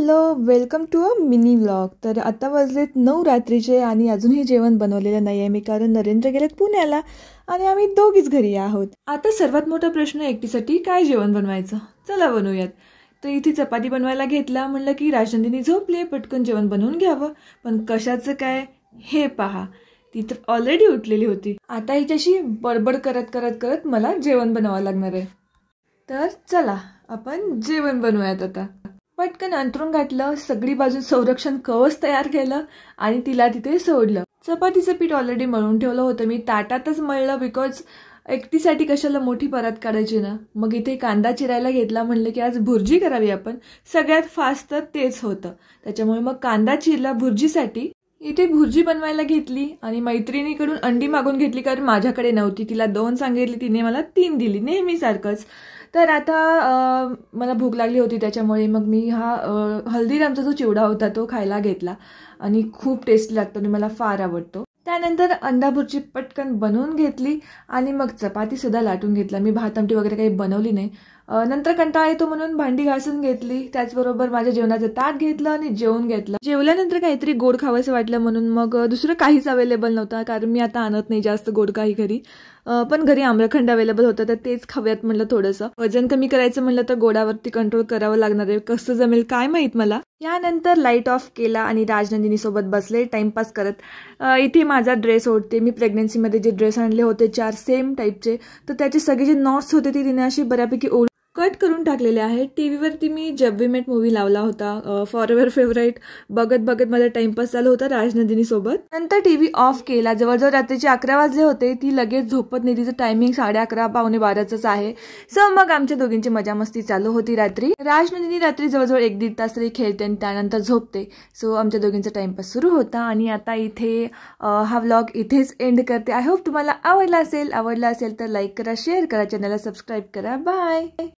hello welcome to a mini vlog तर आता वाजलेत नऊ रात्रीचे आणि अजूनही जेवण बनवलेलं नाही आहे मी कारण नरेंद्र गेलेत पुण्याला आणि आम्ही दोघीच घरी आहोत आता सर्वात मोठा प्रश्न एकटीसाठी काय जेवण बनवायचं चला बनवूयात तर इथे चपाती बनवायला घेतला म्हणलं की राजनंदिनी झोपले पटकन जेवण बनवून घ्यावं पण कशाचं काय हे पहा ती तर ऑलरेडी उठलेली होती आता हिच्याशी बडबड करत करत करत मला जेवण बनवावं लागणार आहे तर चला आपण जेवण बनवूयात आता पटकन अंतरून घातलं सगळी बाजू संरक्षण कवच तयार केलं आणि तिला तिथे सोडलं चपातीचं पीठ ऑलरेडी मळून ठेवलं होतं मी ताटातच मळलं बिकॉज एकटीसाठी कशाला मोठी परत काढायची ना मग इथे कांदा चिरायला घेतला म्हणलं की आज भुर्जी करावी आपण सगळ्यात फास्ट तर तेच होतं त्याच्यामुळे मग कांदा चिरला भुर्जीसाठी इथे भुर्जी बनवायला घेतली आणि मैत्रिणीकडून अंडी मागून घेतली कारण माझ्याकडे नव्हती तिला दोन सांगितली तिने मला तीन दिली नेहमीसारखंच तर आता मला भूक लागली होती त्याच्यामुळे मग मी हा हल्दीरामचा जो चिवडा होता तो खायला घेतला आणि खूप टेस्ट लागतो आणि मला फार आवडतो त्यानंतर अंडाभुर्जी पटकन बनवून घेतली आणि मग चपातीसुद्धा लाटून घेतला मी भात आमटी वगैरे काही बनवली नाही नंतर कंटाळा येतो म्हणून भांडी घासून घेतली त्याचबरोबर माझ्या जेवणाचं ताट घेतलं आणि जेवून घेतलं जेवल्यानंतर काहीतरी गोड खावंसं वाटलं म्हणून मग दुसरं काहीच अवेलेबल नव्हतं कारण मी आता आणत नाही जास्त गोड काही घरी पण घरी आम्रखंड अवेलेबल होतं तर तेच खाव्यात म्हणलं थोडंसं वजन कमी करायचं म्हणलं तर गोडावरती कंट्रोल करावं लागणार आहे कसं जमेल काय माहीत मला यानंतर लाईट ऑफ केला आणि राजनंदिनीसोबत बसले टाइमपास करत इथे माझा ड्रेस ओढते मी प्रेग्नन्सीमध्ये जे ड्रेस आणले होते चार सेम टाईपचे तर त्याचे सगळे जे नॉट्स होते ते तिने अशी बऱ्यापैकी ओढ कट करून टाकलेले आहेत टी व्हीवरती मी जब वी मेट मूवी लावला होता फॉर एव्हर फेवरेट बघत बघत माझा टाइमपास चालू होता राजनंदिनीसोबत नंतर टी व्ही ऑफ केला जवळजवळ रात्रीचे अकरा वाजले होते ती लगेच झोपत नाही तिचं टायमिंग साडे अकरा पावणे बाराचंच आहे सो मग आमच्या दोघींची मजा मस्ती चालू होती रात्री राजनंदिनी रात्री जवळजवळ एक दीड तास तरी खेळते आणि त्यानंतर झोपते सो आमच्या दोघींचा टाइमपास सुरू होता आणि आता इथे हा व्लॉग इथेच एंड करते आय होप तुम्हाला आवडला असेल आवडला असेल तर लाईक करा शेअर करा चॅनलला सबस्क्राईब करा बाय